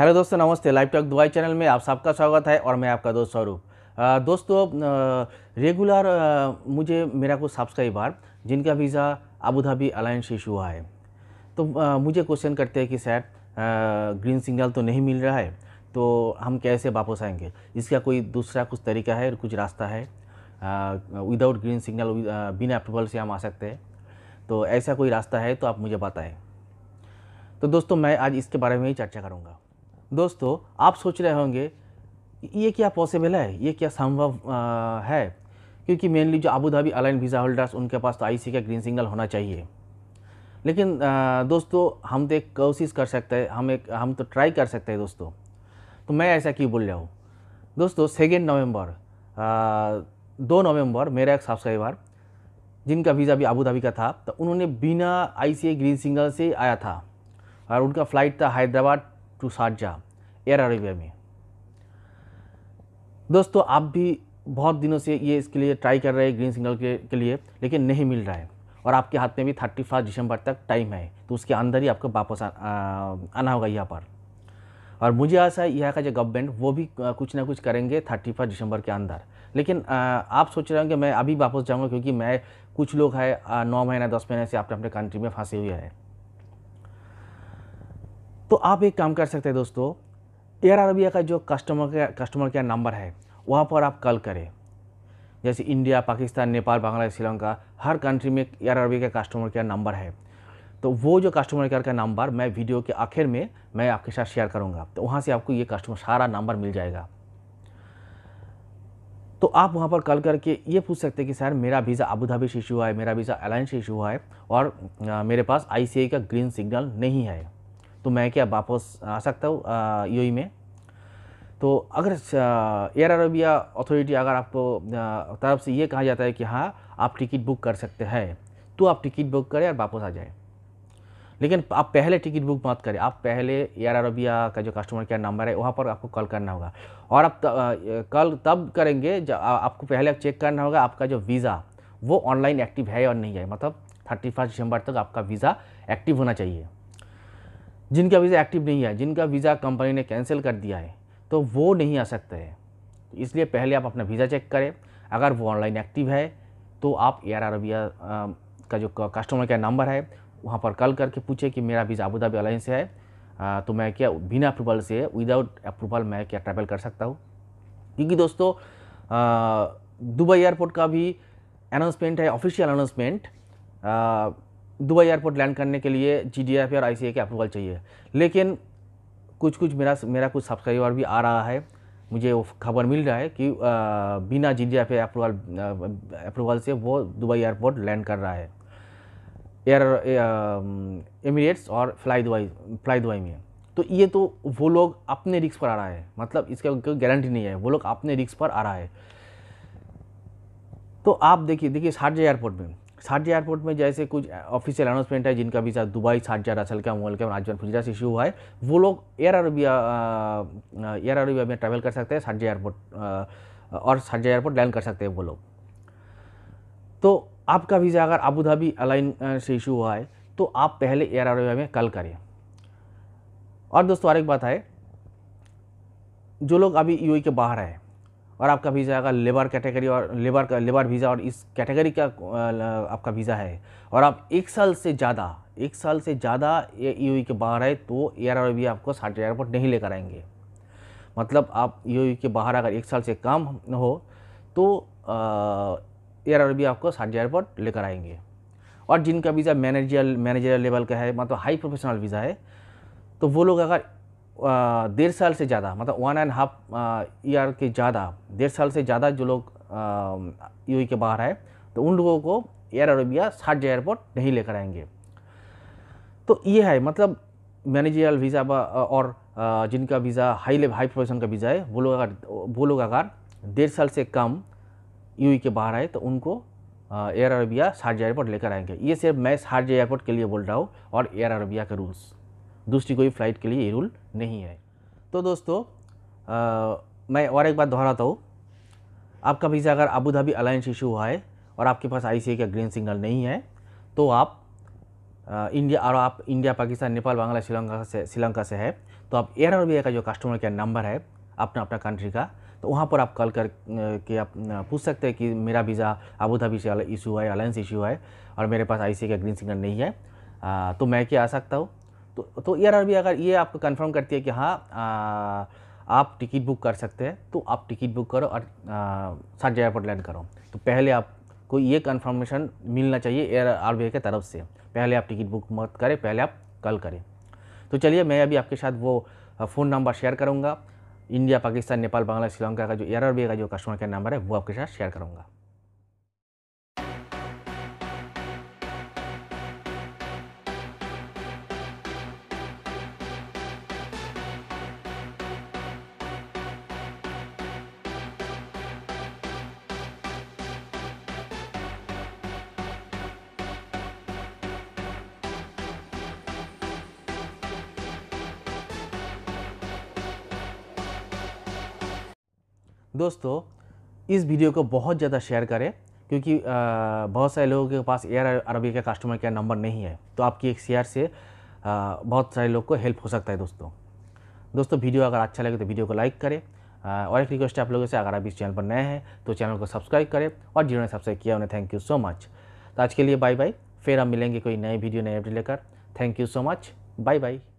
hello दोस्तों नमस्ते live talk दुआई चैनल में आप सबका स्वागत है और मैं आपका दोस्त स्वरूप दोस्तों रेगुलर मुझे मेरा कुछ सब्सक्राइबर जिनका visa Abu Dhabi Al Ain issue हुआ है तो आ, मुझे क्वेश्चन करते हैं कि सर ग्रीन सिग्नल तो नहीं मिल रहा है तो हम कैसे वापस आएंगे इसका कोई दूसरा कुछ तरीका है कुछ रास्ता है विदाउट ग्रीन सिग्नल बिना अप्रूवल से हम आ सकते हैं तो ऐसा कोई रास्ता है तो आप मुझे बताएं तो दोस्तों मैं आज इसके बारे में ही चर्चा करूँगा दोस्तों आप सोच रहे होंगे ये क्या पॉसिबल है ये क्या संभव है क्योंकि मेनली जो Abu Dhabi Al Ain visa holders उनके पास तो आईसी का ग्रीन सिग्नल होना चाहिए लेकिन आ, दोस्तों हम तो एक कोशिश कर सकते हैं हम एक हम तो ट्राई कर सकते हैं दोस्तों तो मैं ऐसा क्यों बोल रहा हूँ दोस्तों सेकेंड नवंबर दो नवंबर मेरा एक सब्सक्राइबर जिनका वीज़ा भी आबू धाबी का था तो उन्होंने बिना आई ग्रीन सिग्नल से आया था और उनका फ़्लाइट था Hyderabad to Sharjah Air Arabia में दोस्तों आप भी बहुत दिनों से ये इसके लिए ट्राई कर रहे हैं ग्रीन सिग्नल के, के लिए लेकिन नहीं मिल रहा है और आपके हाथ में भी थर्टी फर्स्ट दिसंबर तक टाइम है तो उसके अंदर ही आपको वापस आना होगा यहाँ पर और मुझे आशा है यहाँ का जो गवर्नमेंट वो भी कुछ ना कुछ करेंगे थर्टी फर्स्ट दिसंबर के अंदर लेकिन आप सोच रहे होंगे मैं अभी वापस जाऊँगा क्योंकि मैं कुछ लोग हैं नौ महीना दस महीने से अपने अपने कंट्री में फंसे हुए हैं तो आप एक काम कर सकते हैं दोस्तों एयर अरबिया का जो customer care customer care number है वहाँ पर आप कॉल करें जैसे इंडिया पाकिस्तान नेपाल बांग्लादेश श्रीलंका हर कंट्री में एयर अरबिया का कस्टमर केयर नंबर है तो वो जो कस्टमर केयर का नंबर मैं वीडियो के आखिर में मैं आपके साथ शेयर करूँगा तो वहाँ से आपको ये कस्टमर सारा नंबर मिल जाएगा तो आप वहाँ पर कॉल करके ये पूछ सकते हैं कि सर मेरा वीज़ा अबू धाबी से इशू हुआ है मेरा वीज़ा अलायंस से इशू हुआ है और मेरे पास आई का ग्रीन सिग्नल नहीं है तो मैं क्या वापस आ सकता हूँ यू में तो अगर एयर अरबिया अथॉरिटी अगर आपको तरफ से ये कहा जाता है कि हाँ आप टिकट बुक कर सकते हैं तो आप टिकट बुक करें और वापस आ जाएं लेकिन आप पहले टिकट बुक मत करें आप पहले एयर अरबिया का जो कस्टमर केयर नंबर है वहाँ पर आपको कॉल करना होगा और आप कॉल तब करेंगे जब आपको पहले चेक करना होगा आपका जो वीज़ा वो ऑनलाइन एक्टिव है और नहीं है मतलब थर्टी फर्स्ट दिसंबर तक आपका वीज़ा एक्टिव होना चाहिए जिनका वीज़ा एक्टिव नहीं है जिनका वीज़ा कंपनी ने कैंसिल कर दिया है तो वो नहीं आ सकते हैं तो इसलिए पहले आप अपना वीज़ा चेक करें अगर वो ऑनलाइन एक्टिव है तो आप एयर अरबिया का जो कस्टमर केयर नंबर है वहाँ पर कॉल करके पूछे कि मेरा वीज़ा अबूधाबी अलाइन से है तो मैं क्या बिना अप्रूवल से विदाउट अप्रूवल मैं क्या ट्रैवल कर सकता हूँ क्योंकि दोस्तों दुबई एयरपोर्ट का भी अनाउंसमेंट है official announcement Dubai airport land करने के लिए जी डी और आई सी के अप्रूवल चाहिए लेकिन कुछ कुछ मेरा मेरा कुछ सब्सक्राइबर भी आ रहा है मुझे वो खबर मिल रहा है कि आ, बिना जी डी अप्रूवल अप्रूवल से वो दुबई एयरपोर्ट लैंड कर रहा है एयर एमिरेट्स और फ्लाई दुबई फ्लाई दुबई में तो ये तो वो लोग अपने रिक्स पर आ रहा है मतलब इसका कोई गारंटी नहीं है वो लोग अपने रिक्स पर आ रहा है तो आप देखिए देखिए शारजा एयरपोर्ट में शारजा एयरपोर्ट में जैसे कुछ ऑफिशियल अनाउंसमेंट है जिनका वीज़ा दुबई शारजा रसल का मोल का राजवन फुजरा से इशू हुआ है वो लोग एयर अरबिया एयर अरबिया में ट्रैवल कर सकते हैं शारजा एयरपोर्ट और शारजा एयरपोर्ट लैंड कर सकते हैं वो लोग तो आपका वीज़ा अगर आबूधाबी धाबी अलाइन से इशू हुआ है तो आप पहले एयर अरबिया में कल करें और दोस्तों और एक बात है जो लोग अभी यू e के बाहर आए और आपका वीज़ा आएगा लेबर कैटेगरी और लेबर का लेबर वीज़ा और इस कैटेगरी का आपका वीज़ा है और आप एक साल से ज़्यादा एक साल से ज़्यादा यू e e के बाहर है तो एयर भी आपको सार्टेड एयरपोर्ट नहीं लेकर आएंगे मतलब आप यू e के बाहर अगर एक साल से कम हो तो एयर भी आपको सार्टेड एयरपोर्ट लेकर आएंगे और जिनका वीज़ा मैनेजर मैनेजर लेवल का है मतलब हाई प्रोफेशनल वीज़ा है तो वो लोग अगर डेढ़ साल से ज़्यादा मतलब वन एंड हाफ ईयर के ज़्यादा डेढ़ साल से ज़्यादा जो लोग यू e के बाहर आए तो उन लोगों को एयर अरेबिया साठ एयरपोर्ट नहीं लेकर आएंगे तो ये है मतलब मैनेजरियल वीज़ा और जिनका visa high level high profession का वीज़ा है वो लोग अगर वो लोग अगर डेढ़ साल से कम यू e के बाहर आए तो उनको एयर अरबिया साठ एयरपोर्ट लेकर आएंगे ये सिर्फ मैं साठ एयरपोर्ट के लिए बोल रहा हूँ और एयर अरबिया के रूल्स दूसरी कोई फ़्लाइट के लिए ये रूल नहीं है तो दोस्तों आ, मैं और एक बात दोहराता हूँ आपका वीज़ा अगर अबू धाबी अलायंस इशू हुआ है और आपके पास आई का ग्रीन सिग्नल नहीं है तो आप आ, इंडिया और आप इंडिया पाकिस्तान नेपाल बांग्ला श्रीलंका से श्रीलंका से है तो आप एयर आरबीआई का जो कस्टमर केयर नंबर है अपना अपना कंट्री का तो वहाँ पर आप कॉल कर के आप पूछ सकते हैं कि मेरा वीज़ा अबू धाबी से इशू है अलायंस इशू है और मेरे पास आई का ग्रीन सिग्नल नहीं है आ, तो मैं क्या आ सकता हूँ तो तो ई e भी अगर ये आपको कंफर्म करती है कि हाँ आप टिकट बुक कर सकते हैं तो आप टिकट बुक करो और सात जगह पर लैंड करो तो पहले आपको ये कन्फर्मेशन मिलना चाहिए एयर आर की तरफ से पहले आप टिकट बुक मत करें पहले आप कल करें तो चलिए मैं अभी आपके साथ वो फ़ोन नंबर शेयर करूँगा इंडिया पाकिस्तान नेपाल बांग्लादेश श्रीलंका का जो एयर e का जो कस्टमर केयर नंबर है वो आपके साथ शेयर करूँगा दोस्तों इस वीडियो को बहुत ज़्यादा शेयर करें क्योंकि बहुत सारे लोगों के पास एयर अरबी का कस्टमर केयर नंबर नहीं है तो आपकी एक शेयर से बहुत सारे लोग को हेल्प हो सकता है दोस्तों दोस्तों वीडियो अगर अच्छा लगे तो वीडियो को लाइक करें और एक रिक्वेस्ट है आप लोगों से अगर आप इस चैनल पर नए हैं तो चैनल को सब्सक्राइब करें और जिन्होंने सब्सक्राइब किया उन्हें थैंक यू सो मच तो आज के लिए बाय बाय फिर हम मिलेंगे कोई नए वीडियो नए अपडेट लेकर thank you so much bye bye